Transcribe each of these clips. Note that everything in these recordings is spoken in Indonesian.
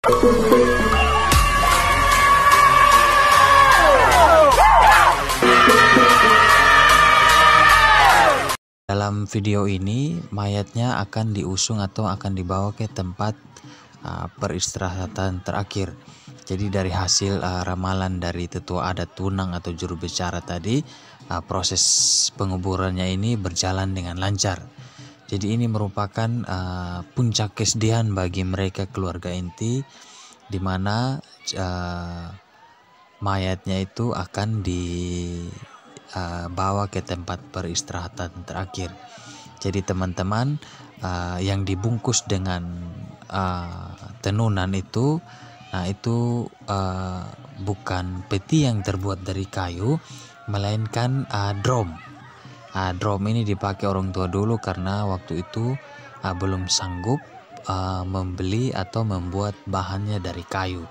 Dalam video ini, mayatnya akan diusung atau akan dibawa ke tempat uh, peristirahatan terakhir. Jadi dari hasil uh, ramalan dari tetua adat Tunang atau juru bicara tadi, uh, proses penguburannya ini berjalan dengan lancar. Jadi ini merupakan uh, puncak kesedihan bagi mereka keluarga inti di mana uh, mayatnya itu akan dibawa eh, uh, ke tempat peristirahatan terakhir. Jadi teman-teman uh, yang dibungkus dengan uh, tenunan itu nah itu uh, bukan peti yang terbuat dari kayu melainkan uh, drum uh, drum ini dipakai orang tua dulu karena waktu itu uh, belum sanggup uh, membeli atau membuat bahannya dari kayu.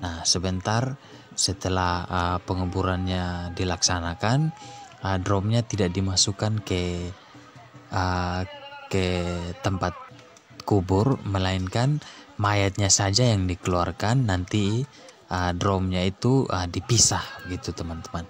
Nah, sebentar setelah uh, pengeburannya dilaksanakan, uh, drumnya tidak dimasukkan ke uh, ke tempat kubur, melainkan mayatnya saja yang dikeluarkan. Nanti uh, drumnya itu uh, dipisah, gitu teman-teman.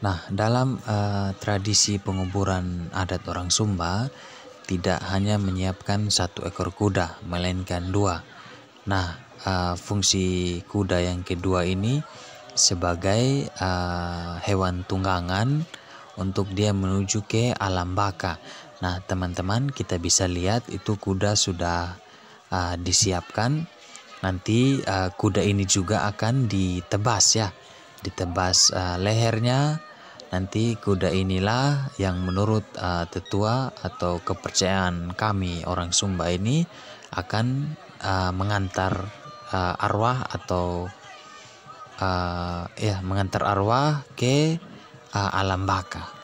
Nah, dalam uh, tradisi penguburan adat orang Sumba, tidak hanya menyiapkan satu ekor kuda, melainkan dua. Nah, uh, fungsi kuda yang kedua ini sebagai uh, hewan tunggangan untuk dia menuju ke alam baka. Nah, teman-teman, kita bisa lihat itu kuda sudah uh, disiapkan. Nanti uh, kuda ini juga akan ditebas ya, ditebas uh, lehernya Nanti kuda inilah yang menurut uh, tetua atau kepercayaan kami orang Sumba ini akan uh, mengantar uh, arwah atau uh, ya mengantar arwah ke uh, alam baka.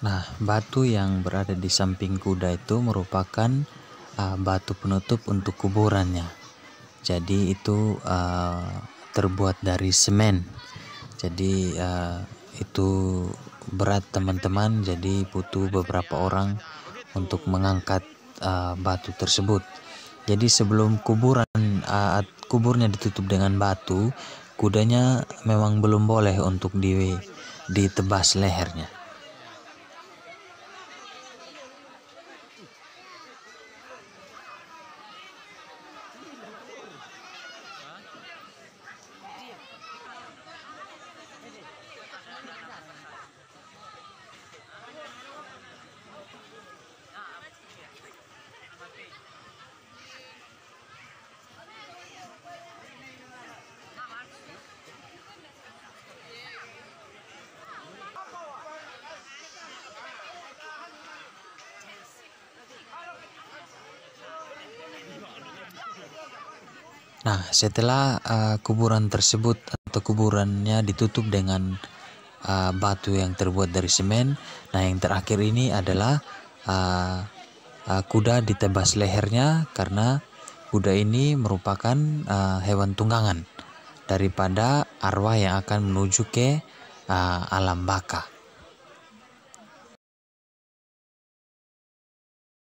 Nah, batu yang berada di samping kuda itu merupakan uh, batu penutup untuk kuburannya. Jadi itu uh, terbuat dari semen. Jadi uh, itu berat teman-teman. Jadi butuh beberapa orang untuk mengangkat uh, batu tersebut. Jadi sebelum kuburan uh, kuburnya ditutup dengan batu, kudanya memang belum boleh untuk di ditebas lehernya. Nah, setelah uh, kuburan tersebut atau kuburannya ditutup dengan uh, batu yang terbuat dari semen, nah yang terakhir ini adalah uh, uh, kuda ditebas lehernya karena kuda ini merupakan uh, hewan tunggangan daripada arwah yang akan menuju ke uh, alam baka.